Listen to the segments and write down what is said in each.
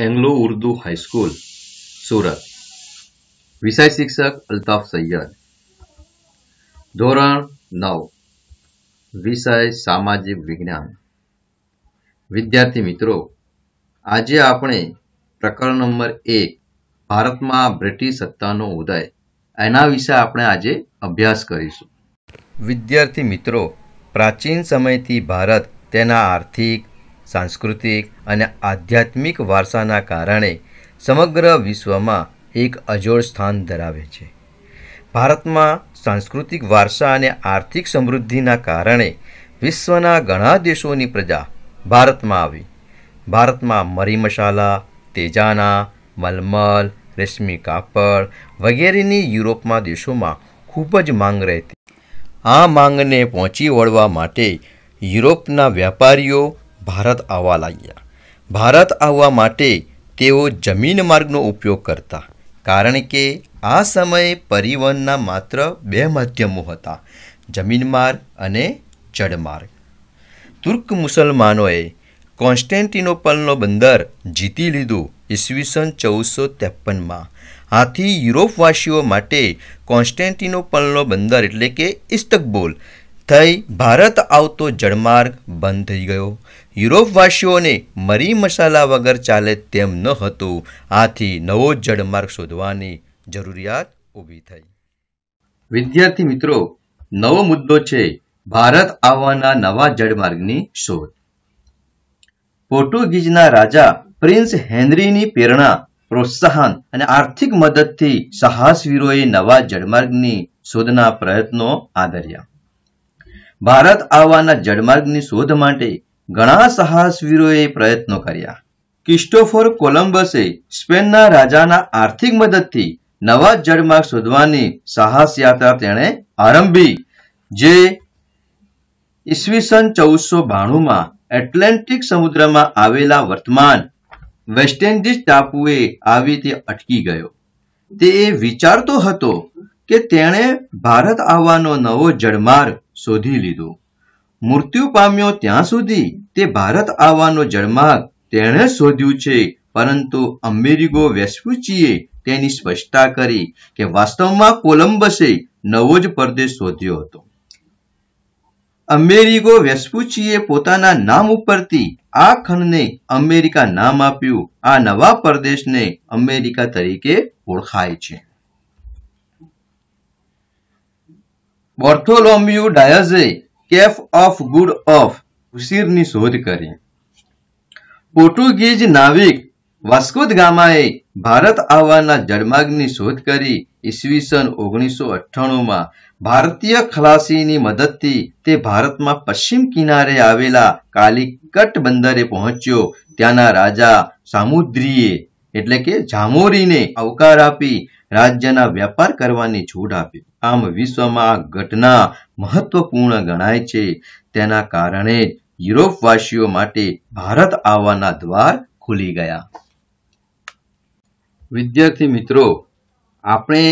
Anglo Urdu high school Surat વિષય શિક્ષક અલ્તાફ સૈયદ ધોરણ નવ વિષય સામાજિક વિજ્ઞાન વિદ્યાર્થી મિત્રો આજે આપણે પ્રકરણ નંબર એક ભારતમાં બ્રિટિશ સત્તાનો ઉદય એના વિશે આપણે આજે અભ્યાસ કરીશું વિદ્યાર્થી મિત્રો પ્રાચીન સમયથી ભારત તેના આર્થિક સાંસ્કૃતિક અને આધ્યાત્મિક વારસાના કારણે સમગ્ર વિશ્વમાં એક અજોડ સ્થાન ધરાવે છે ભારતમાં સાંસ્કૃતિક વારસા અને આર્થિક સમૃદ્ધિના કારણે વિશ્વના ઘણા દેશોની પ્રજા ભારતમાં આવી ભારતમાં મરી મસાલા તેજાના મલમલ રેશમી કાપડ વગેરેની યુરોપમાં દેશોમાં ખૂબ જ માંગ રહેતી આ માંગને પહોંચી વળવા માટે યુરોપના વ્યાપારીઓ ભારત આવવા લાગ્યા ભારત આવવા માટે તેઓ જમીન માર્ગનો ઉપયોગ કરતા કારણ કે આ સમયે પરિવહનના માત્ર બે માધ્યમો હતા જમીન માર્ગ અને જળમાર્ગ તુર્ક મુસલમાનોએ કોન્સ્ટેન્ટિનોપલનો બંદર જીતી લીધું ઈસવીસન ચૌદસો ત્રેપનમાં આથી યુરોપવાસીઓ માટે કોન્સ્ટેન્ટિનોપલનો બંદર એટલે કે ઇસ્તકબોલ થઈ ભારત આવતો જળમાર્ગ બંધ થઈ ગયો યુરોપવાસીઓને મરી મસાલા વગર ચાલે તેમ ન હતું આથી નવો જળમાર્ગ શોધવાની જરૂરિયાત ઊભી થઈ વિદ્યાર્થી મિત્રો નવો મુદ્દો છે ભારત આવવાના નવા જળમાર્ગની શોધ પોર્ટુગીઝના રાજા પ્રિન્સ હેનરીની પ્રેરણા પ્રોત્સાહન અને આર્થિક મદદથી સાહસવીરોએ નવા જળમાર્ગની શોધના પ્રયત્નો આદર્યા ભારત આવવાના જળમાર્ગની શોધ માટે ઘણા સાહસવીરોએ પ્રયત્નો કર્યા ક્રિસ્ટોફર કોલંબસે સ્પેનના રાજાના આર્થિક મદદથી નવા જળમાર્ગ શોધવાની સાહસ યાત્રા તેણે આરંભી જે ઈસવીસન ચૌદસો બાણુંમાં એટલાન્ટિક સમુદ્રમાં આવેલા વર્તમાન વેસ્ટ ટાપુએ આવી તે અટકી ગયો તે એ વિચારતો હતો કે તેણે ભારત આવવાનો નવો જળમાર્ગ શોધી લીધો મૃત્યુ પામ્યો ત્યાં સુધી તે ભારત આવવાનો જળમાર્ગ તેણે શોધ્યું છે પરંતુ અમેરિગો વેસ્પુચીએ તેની સ્પષ્ટતા કરી કે વાસ્તવમાં કોલંબસે નવો જ પરદેશ શોધ્યો હતો અમેરિગો વેસ્પુચીએ પોતાના નામ ઉપરથી આ ખંડને અમેરિકા નામ આપ્યું આ નવા પ્રદેશને અમેરિકા તરીકે ઓળખાય છે બોર્થોલોમ્યુ ડાયઝે કેફ ઓફ ગુડ ઓફ ઉસીરની શોધ કરી પોર્ટુગીઝ નાવિક વાસ્કોદ ગામાએ ભારત આવવાના જળમાર્ગની શોધ કરી ઈસવીસન ઓગણીસો અઠ્ઠાણુંમાં ભારતીય ખલાસીની મદદથી તે ભારતમાં પશ્ચિમ કિનારે આવેલા કાલિકટ બંદરે પહોંચ્યો ત્યાંના રાજા સામુદ્રીએ એટલે કે જામોરીને આવકાર આપી રાજ્યના વ્યાપાર કરવાની છૂટ આપી આમ વિશ્વમાં આ ઘટના મહત્વપૂર્ણ ગણાય છે તેના કારણે યુરોપવાસીઓ માટે ભારત આવવાના દ્વાર ખુલી ગયા વિદ્યાર્થી મિત્રો આપણે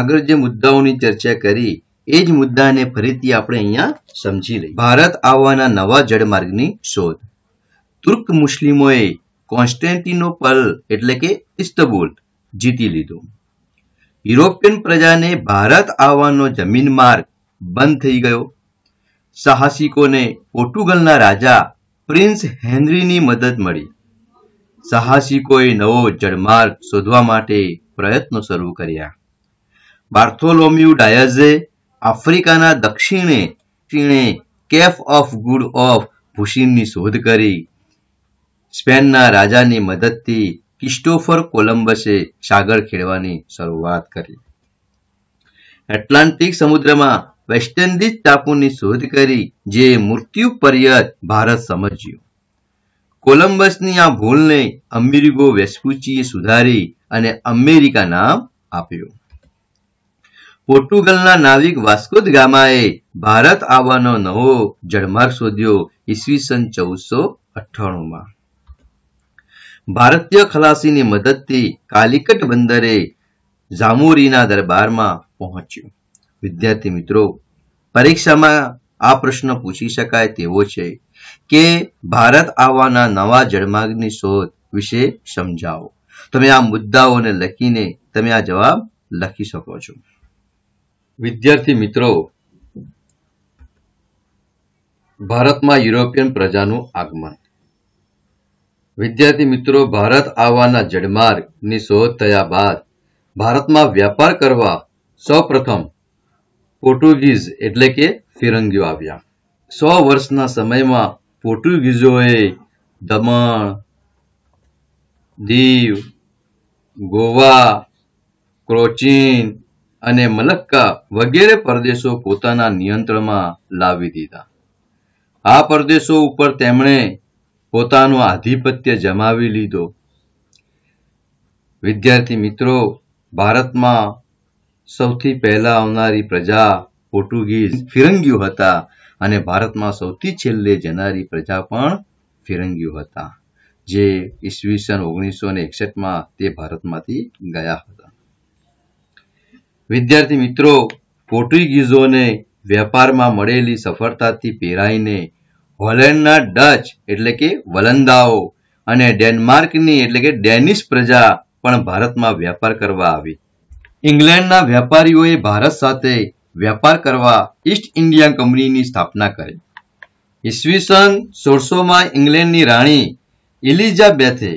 આગળ જે મુદ્દાઓની ચર્ચા કરી એ જ મુદ્દાને ફરીથી આપણે અહીંયા સમજી લઈએ ભારત આવવાના નવા જળમાર્ગની શોધ તુર્ક મુસ્લિમોએ કોન્સ્ટેન્ટિનોપલ એટલે કે ઇસ્તબુલ જીતી લીધું યુરોપિયન પ્રજાને ભારત આવવાનો જમીન માર્ગ બંધ થઈ ગયો સાહસિકોને પોર્ટુગલના રાજા પ્રિન્સ હેનરીની મદદ મળી સાહસિકોએ નવો જળમાર્ગ શોધવા માટે પ્રયત્નો શરૂ કર્યા બાર્થોલોમ્યુ ડાયઝે આફ્રિકાના દક્ષિણે તીણે કેફ ઓફ ગુડ ઓફ ભૂષિનની શોધ કરી સ્પેનના રાજાની મદદથી ક્રિસ્ટોફર કોલમ્બસે સાગર ખેડવાની શરૂઆત કરી એટલાન્ટિક સમુદ્રમાં વેસ્ટ ટાપુની શોધ કરી જે મૃત્યુ પર્યત ભારત સમજ્યું કોલમ્બસની આ ભૂલને અમેરિગો વેસ્પુચીએ સુધારી અને અમેરિકા નામ આપ્યું પોર્ટુગલના નાવિક વાસ્કોદ ગામાએ ભારત આવવાનો નવો જળમાર્ગ શોધ્યો ઈસવીસન ચૌદસો અઠ્ઠાણુંમાં ભારતીય ખલાસીની મદદથી કાલિકટ બંદરે જામુરીના દરબારમાં પહોંચ્યું વિદ્યાર્થી મિત્રો પરીક્ષામાં આ પ્રશ્ન પૂછી શકાય તેવો છે કે ભારત આવવાના નવા જળમાર્ગની શોધ વિશે સમજાવો તમે આ મુદ્દાઓને લખીને તમે આ જવાબ લખી શકો છો વિદ્યાર્થી મિત્રો ભારતમાં યુરોપિયન પ્રજાનું આગમન વિદ્યાર્થી મિત્રો ભારત આવવાના જડમાર્ગની શોધ થયા બાદ ભારતમાં વ્યાપાર કરવા સૌપ્રથમ પોર્ટુગીઝ એટલે કે ફિરંગીઓ આવ્યા સો વર્ષના સમયમાં પોર્ટુગીઝોએ દમણ દીવ ગોવા ક્રોચીન અને મલક્કા વગેરે પ્રદેશો પોતાના નિયંત્રણમાં લાવી દીધા આ પ્રદેશો ઉપર તેમણે પોતાનું આધિપત્ય જમાવી લીધો વિદ્યાર્થી મિત્રો ભારતમાં સૌથી પહેલા આવનારી પ્રજા પોર્ટુગીઝ ફિરંગીઓ હતા અને ભારતમાં સૌથી છેલ્લે જનારી પ્રજા પણ ફિરંગીઓ હતા જે ઈસવીસન ઓગણીસો ને એકસઠમાં તે ભારતમાંથી ગયા હતા વિદ્યાર્થી મિત્રો પોર્ટુગીઝોને વેપારમાં મળેલી સફળતાથી પેરાઈને હોલેન્ડના ડચ એટલે કે વલંદાઓ અને ડેનમાર્કની એટલે કે ડેનિશ પ્રજા પણ ભારતમાં વ્યાપાર કરવા આવી ઇંગ્લેન્ડના વેપારીઓએ ભારત સાથે વ્યાપાર કરવા ઈસ્ટ ઇન્ડિયા કંપનીની સ્થાપના કરી ઈસવીસન સોળસોમાં ઇંગ્લેન્ડની રાણી ઇલિઝાબેથે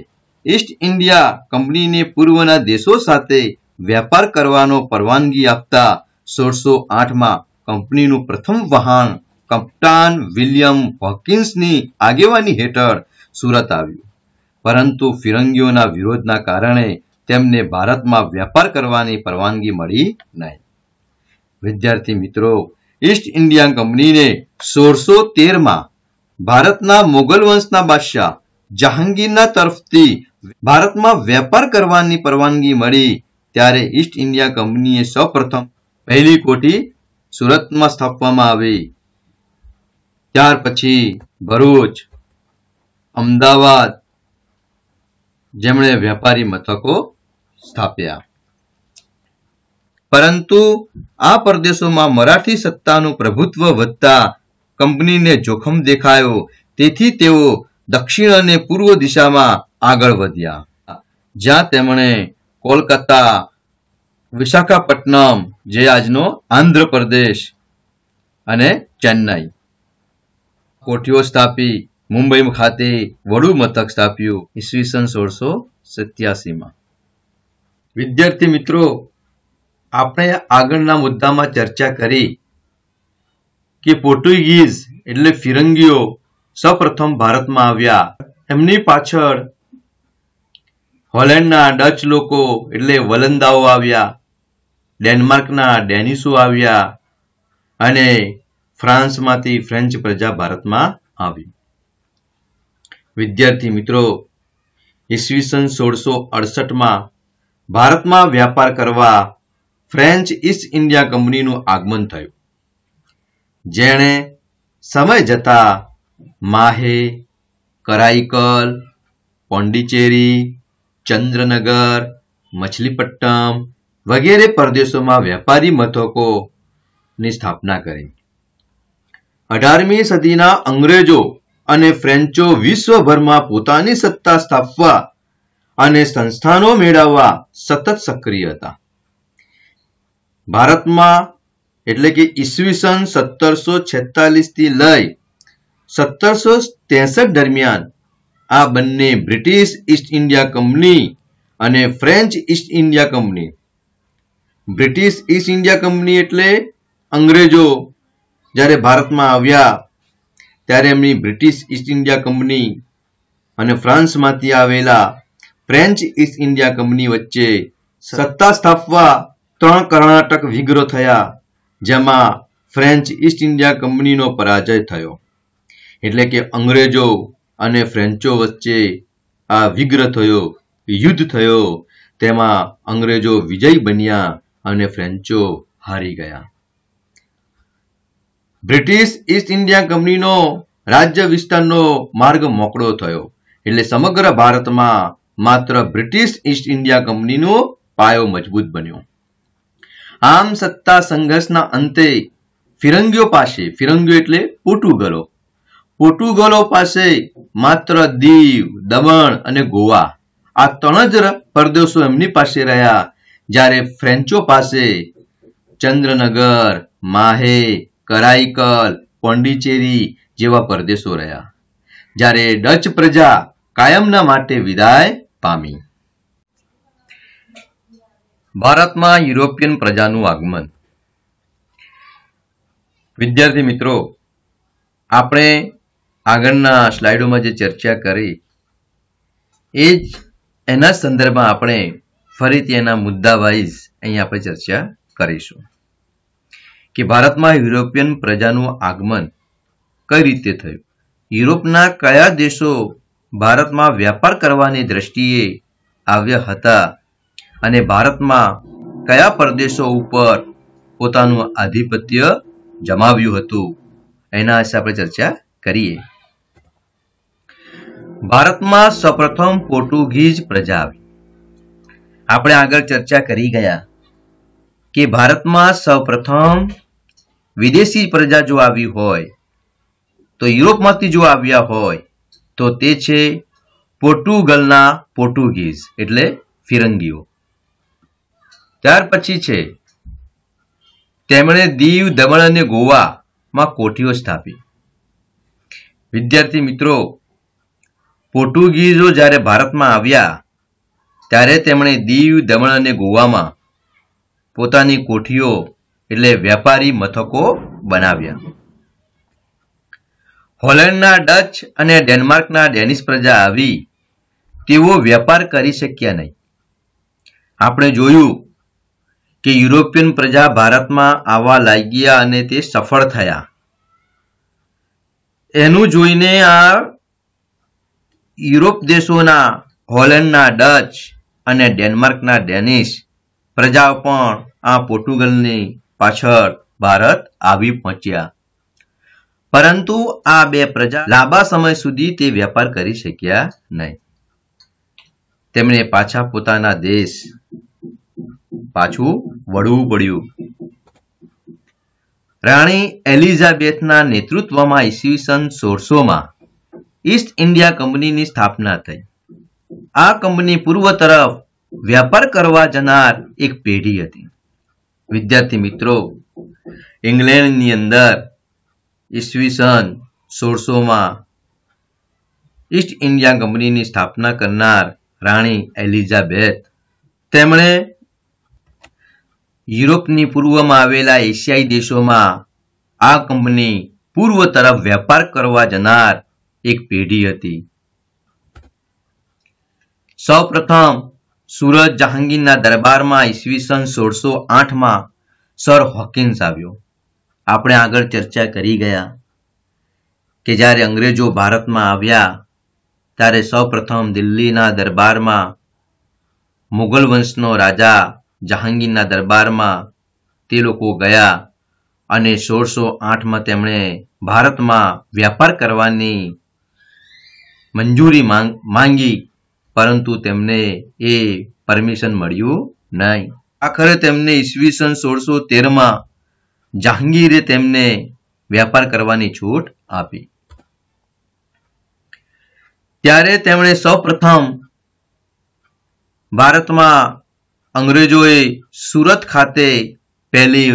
ઈસ્ટ ઇન્ડિયા કંપનીને પૂર્વના દેશો સાથે વેપાર કરવાનો પરવાનગી આપતા સોળસો આઠમાં કંપનીનું પ્રથમ વહાણ કપ્તાન વિલિયમ હોકિન્સની આગેવાની હેઠળ સુરત આવ્યું પરંતુ ફિરંગીઓના વિરોધના કારણે તેમને ભારતમાં વેપાર કરવાની પરવાનગી મળી નહીં વિદ્યાર્થી મિત્રો ઈસ્ટ ઇન્ડિયા કંપનીને સોળસો તેરમાં ભારતના મોગલ વંશના બાદશાહ જહાંગીરના તરફથી ભારતમાં વેપાર કરવાની પરવાનગી મળી ત્યારે ઈસ્ટ ઇન્ડિયા કંપનીએ સૌપ્રથમ પહેલી કોઠી સુરતમાં સ્થાપવામાં આવી ત્યાર પછી ભરૂચ અમદાવાદ જેમણે વેપારી મથકો સ્થાપ્યા પરંતુ આ પ્રદેશોમાં મરાઠી સત્તાનું પ્રભુત્વ વધતા કંપનીને જોખમ દેખાયો તેથી તેઓ દક્ષિણ અને પૂર્વ દિશામાં આગળ વધ્યા જ્યાં તેમણે કોલકાતા વિશાખાપટ્ટનમ જે આજનો આંધ્રપ્રદેશ અને ચેન્નઈ કોઠીઓ સ્થાપી મુંબઈ ખાતે વડુ મથક સ્થાપ્યું ઈસવીસન સોળસો સત્યાસીમાં વિદ્યાર્થી મિત્રો આપણે આગળના મુદ્દામાં ચર્ચા કરી કે પોર્ટુગીઝ એટલે ફિરંગીઓ સૌપ્રથમ ભારતમાં આવ્યા એમની પાછળ હોલેન્ડના ડચ લોકો એટલે વલંદાઓ આવ્યા ડેનમાર્કના ડેનિસો આવ્યા અને ફ્રાન્સમાંથી ફ્રેન્ચ પ્રજા ભારતમાં આવી વિદ્યાર્થી મિત્રો ઈસવીસન સોળસો અડસઠમાં ભારતમાં વ્યાપાર કરવા ફ્રેન્ચ ઈસ્ટ ઇન્ડિયા કંપનીનું આગમન થયું જેણે સમય જતા માહે કરાઈકલ પોંડિચેરી ચંદ્રનગર મછલીપટ્ટમ વગેરે પ્રદેશોમાં વેપારી મથકોની સ્થાપના કરી અઢારમી સદીના અંગ્રેજો અને ફ્રેન્ચો વિશ્વભરમાં પોતાની સત્તા સ્થાપવા અને સંસ્થાનો મેળવવા સતત સક્રિય હતા ભારતમાં એટલે કે ઈસવીસન સત્તરસો છેતાલીસથી લઈ સત્તરસો ત્રેસઠ દરમિયાન આ બંને બ્રિટિશ ઈસ્ટ ઇન્ડિયા કંપની અને French East India company British East India company એટલે અંગ્રેજો જ્યારે ભારતમાં આવ્યા ત્યારે એમની બ્રિટિશ ઈસ્ટ ઇન્ડિયા કંપની અને ફ્રાન્સમાંથી આવેલા ફ્રેન્ચ ઈસ્ટ ઇન્ડિયા કંપની વચ્ચે સત્તા સ્થાપવા ત્રણ કર્ણાટક વિગ્રહ થયા જેમાં ફ્રેન્ચ ઈસ્ટ ઇન્ડિયા કંપનીનો પરાજય થયો એટલે કે અંગ્રેજો અને ફ્રેન્ચો વચ્ચે આ વિગ્રહ થયો યુદ્ધ થયો તેમાં અંગ્રેજો વિજય બન્યા અને ફ્રેન્ચો હારી ગયા બ્રિટિશ ઈસ્ટ ઇન્ડિયા કંપનીનો રાજ્ય વિસ્તારનો માર્ગ મોકળો થયો એટલે સમગ્ર ભારતમાં માત્ર બ્રિટિશ ઈસ્ટ ઇન્ડિયા કંપનીનો પાયો મજબૂત બન્યો આમ સત્તા સંઘર્ષના અંતે ફિરંગીઓ પાસે ફિરંગીઓ એટલે પોર્ટુગલો પોર્ટુગલો પાસે માત્ર દીવ દમણ અને ગોવા આ ત્રણ જ પરદેશો એમની પાસે રહ્યા જ્યારે ફ્રેન્ચો પાસે ચંદ્રનગર માહે કરાઈકલ પોંડિચેરી જેવા પરદેશો રહ્યા જ્યારે ડચ પ્રજા કાયમના માટે વિદાય પામી ભારતમાં યુરોપિયન પ્રજાનું આગમન વિદ્યાર્થી મિત્રો આપણે આગળના સ્લાઇડોમાં જે ચર્ચા કરી એ જ એના સંદર્ભમાં આપણે ફરીથી એના મુદ્દા વાઇઝ અહીં આપણે ચર્ચા કરીશું કે ભારતમાં યુરોપિયન પ્રજાનું આગમન કઈ રીતે થયું યુરોપના કયા દેશો ભારતમાં વ્યાપાર કરવાની દ્રષ્ટિએ આવ્યા હતા અને ભારતમાં કયા પ્રદેશો ઉપર પોતાનું આધિપત્ય જમાવ્યું હતું એના વિશે આપણે ચર્ચા કરીએ ભારતમાં સૌપ્રથમ પોર્ટુગીઝ પ્રજા આવી આપણે આગળ ચર્ચા કરી ગયા કે ભારતમાં સૌપ્રથમ વિદેશી પ્રજા જો આવી હોય તો યુરોપમાંથી જો આવ્યા હોય તો તે છે પોર્ટુગલના પોર્ટુગીઝ એટલે ફિરંગીઓ ત્યાર પછી છે તેમણે દીવ દમણ અને ગોવામાં કોઠીઓ સ્થાપી વિદ્યાર્થી મિત્રો પોર્ટુગીઝો જ્યારે ભારતમાં આવ્યા ત્યારે તેમણે દીવ દમણ અને ગોવામાં પોતાની કોઠીઓ એટલે વેપારી મથકો બનાવ્યા હોલેન્ડના ડચ અને ડેનમાર્કના ડેનિશ પ્રજા આવી તેઓ વેપાર કરી શક્યા નહીં આપણે જોયું કે યુરોપિયન પ્રજા ભારતમાં આવવા લાગ્યા અને તે સફળ થયા એનું જોઈને આ યુરોપ દેશોના હોલેન્ડના ડચ અને ડેનમાર્કના ડેનિશ પ્રજા પણ આ પોર્ટુગલની પાછળ ભારત આવી પહોંચ્યા પરંતુ આ બે પ્રજા લાંબા સમય સુધી તે વેપાર કરી શક્યા નહીં તેમણે પાછા પોતાના દેશ પાછું વળવું પડ્યું રાણી એલિઝાબેથના નેતૃત્વમાં ઈસવીસન સોળસોમાં ઈસ્ટ ઇન્ડિયા કંપનીની સ્થાપના થઈ આ કંપની પૂર્વ તરફ વ્યાપાર કરવા જનાર એક પેઢી હતી વિદ્યાર્થી મિત્રો ઇંગ્લેન્ડની અંદર ઈસવીસન સોળસોમાં ઈસ્ટ ઇન્ડિયા કંપનીની સ્થાપના કરનાર રાણી એલિઝાબેથ તેમણે યુરોપની પૂર્વમાં આવેલા એશિયાઈ દેશોમાં આ કંપની પૂર્વ તરફ વેપાર કરવા જનાર એક પેઢી હતી સૌપ્રથમ સુરત જહાંગીરના દરબારમાં ઈસવીસન સોળસો આઠમાં સર હોકિન્સ આવ્યો આપણે આગળ ચર્ચા કરી ગયા કે જ્યારે અંગ્રેજો ભારતમાં આવ્યા ત્યારે સૌપ્રથમ દિલ્હીના દરબારમાં મુઘલ વંશનો રાજા જહાંગીરના દરબારમાં તે લોકો ગયા અને સોળસો આઠમાં તેમણે ભારતમાં વ્યાપાર કરવાની મંજૂરી માંગી પરંતુ તેમને એ પરમિશન મળ્યું નહીં આખરે તેમને ઈસવીસન સોળસો તેરમાં જહાંગીરે તેમને વેપાર કરવાની છૂટ આપી ત્યારે તેમણે સૌપ્રથમ ભારતમાં અંગ્રેજોએ સુરત ખાતે પહેલી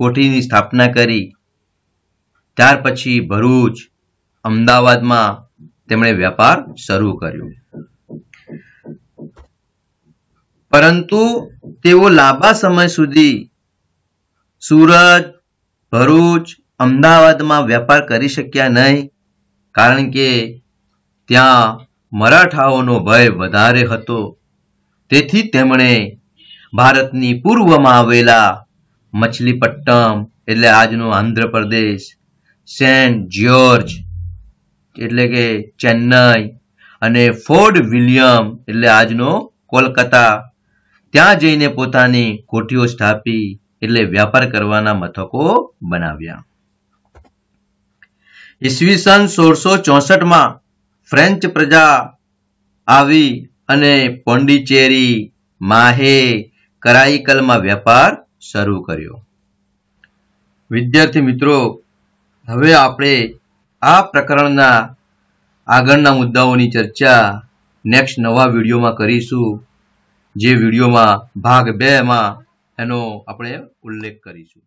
કોઠીની સ્થાપના કરી ત્યાર પછી ભરૂચ અમદાવાદમાં તેમણે વેપાર શરૂ કર્યો પરંતુ તેઓ લાંબા સમય સુધી સુરત ભરૂચ અમદાવાદમાં વેપાર કરી શક્યા નહીં કારણ કે ત્યાં મરાઠાઓનો ભય વધારે હતો તેથી તેમણે ભારતની પૂર્વમાં આવેલા મછલીપટ્ટમ એટલે આજનો આંધ્રપ્રદેશ સેન્ટ જ્યોર્જ એટલે કે ચેન્નઈ અને ફોર્ડ વિલિયમ એટલે આજનો કોલકાતા ત્યાં જઈને પોતાની કોઠીઓ સ્થાપી એટલે વ્યાપાર કરવાના મથકો બનાવ્યા ઈસવીસન સોળસો ચોસઠમાં ફ્રેન્ચ પ્રજા આવી અને પોંડિચેરી માહે કરાઈકલમાં વ્યાપાર શરૂ કર્યો વિદ્યાર્થી મિત્રો હવે આપણે આ પ્રકરણના આગળના મુદ્દાઓની ચર્ચા નેક્સ્ટ નવા વિડીયોમાં કરીશું જે વિડીયોમાં ભાગ બે માં એનો આપણે ઉલ્લેખ કરીશું